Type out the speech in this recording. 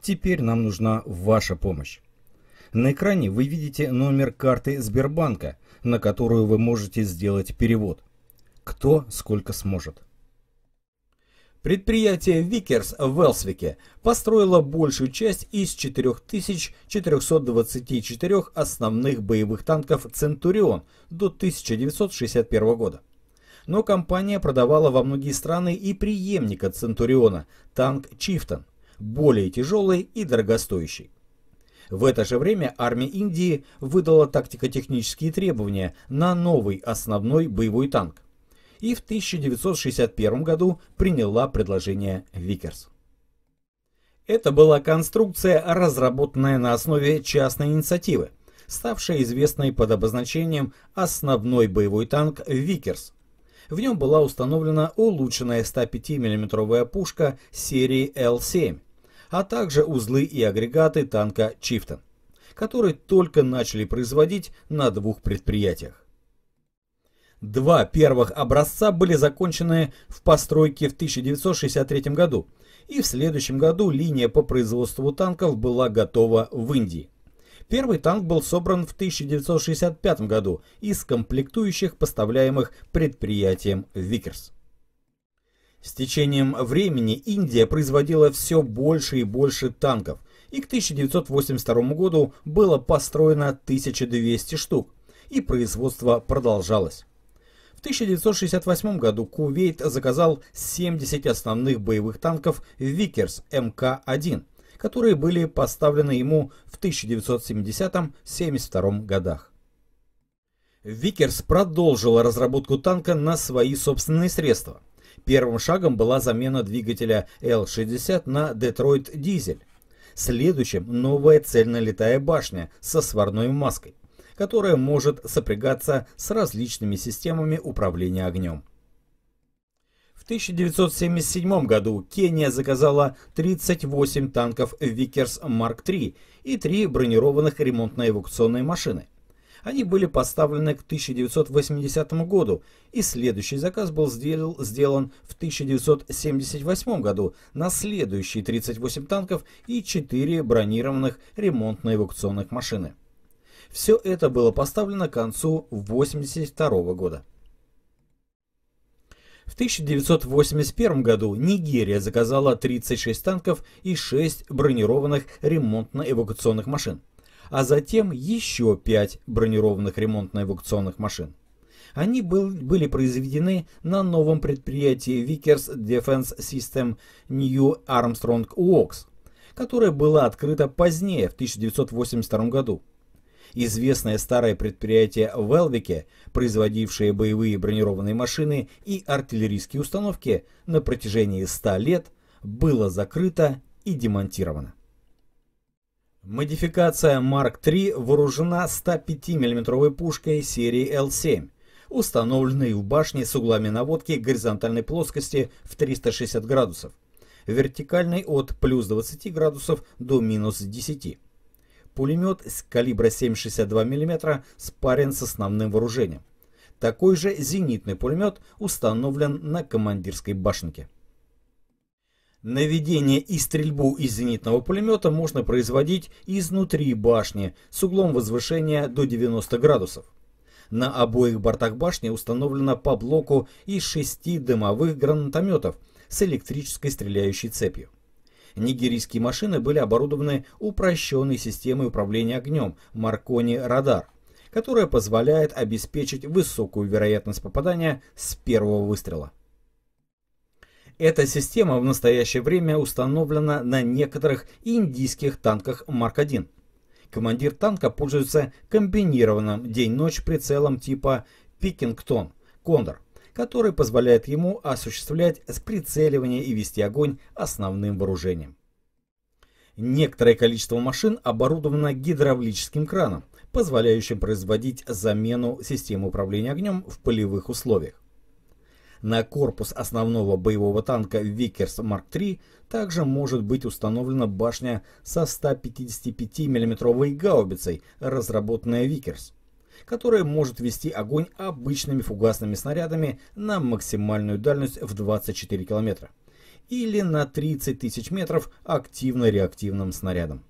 Теперь нам нужна ваша помощь. На экране вы видите номер карты Сбербанка, на которую вы можете сделать перевод. Кто сколько сможет. Предприятие Викерс в Элсвике построило большую часть из 4424 основных боевых танков «Центурион» до 1961 года. Но компания продавала во многие страны и преемника «Центуриона» – танк «Чифтон» более тяжелой и дорогостоящей. В это же время армия Индии выдала тактико-технические требования на новый основной боевой танк и в 1961 году приняла предложение Викерс. Это была конструкция, разработанная на основе частной инициативы, ставшая известной под обозначением «Основной боевой танк Викерс». В нем была установлена улучшенная 105 миллиметровая пушка серии l 7 а также узлы и агрегаты танка «Чифтон», который только начали производить на двух предприятиях. Два первых образца были закончены в постройке в 1963 году, и в следующем году линия по производству танков была готова в Индии. Первый танк был собран в 1965 году из комплектующих, поставляемых предприятием «Викерс». С течением времени Индия производила все больше и больше танков, и к 1982 году было построено 1200 штук, и производство продолжалось. В 1968 году Кувейт заказал 70 основных боевых танков «Викерс МК-1», которые были поставлены ему в 1970-72 годах. Викерс продолжил разработку танка на свои собственные средства – Первым шагом была замена двигателя L60 на Detroit дизель. Следующим новая цельнолитая башня со сварной маской, которая может сопрягаться с различными системами управления огнем. В 1977 году Кения заказала 38 танков Vickers Mark III и три бронированных ремонтно-эвакуационные машины – они были поставлены к 1980 году, и следующий заказ был сделал, сделан в 1978 году на следующие 38 танков и 4 бронированных ремонтно-эвакуационных машины. Все это было поставлено к концу 1982 года. В 1981 году Нигерия заказала 36 танков и 6 бронированных ремонтно-эвакуационных машин а затем еще пять бронированных ремонтно-эвакуационных машин. Они был, были произведены на новом предприятии Vickers Defense System New Armstrong Works, которое было открыто позднее, в 1982 году. Известное старое предприятие в Элвике, производившее боевые бронированные машины и артиллерийские установки на протяжении 100 лет, было закрыто и демонтировано. Модификация Mark III вооружена 105 миллиметровой пушкой серии L7, установленной в башне с углами наводки горизонтальной плоскости в 360 градусов, вертикальной от плюс 20 градусов до минус 10. Пулемет с калибра 7,62 мм спарен с основным вооружением. Такой же зенитный пулемет установлен на командирской башенке. Наведение и стрельбу из зенитного пулемета можно производить изнутри башни с углом возвышения до 90 градусов. На обоих бортах башни установлено по блоку из шести дымовых гранатометов с электрической стреляющей цепью. Нигерийские машины были оборудованы упрощенной системой управления огнем Маркони Радар, которая позволяет обеспечить высокую вероятность попадания с первого выстрела. Эта система в настоящее время установлена на некоторых индийских танках Марк-1. Командир танка пользуется комбинированным день-ночь прицелом типа Пикингтон «Кондор», который позволяет ему осуществлять прицеливание и вести огонь основным вооружением. Некоторое количество машин оборудовано гидравлическим краном, позволяющим производить замену системы управления огнем в полевых условиях. На корпус основного боевого танка Vickers Mark III также может быть установлена башня со 155 миллиметровой гаубицей, разработанная Vickers, которая может вести огонь обычными фугасными снарядами на максимальную дальность в 24 километра или на 30 тысяч метров активно-реактивным снарядом.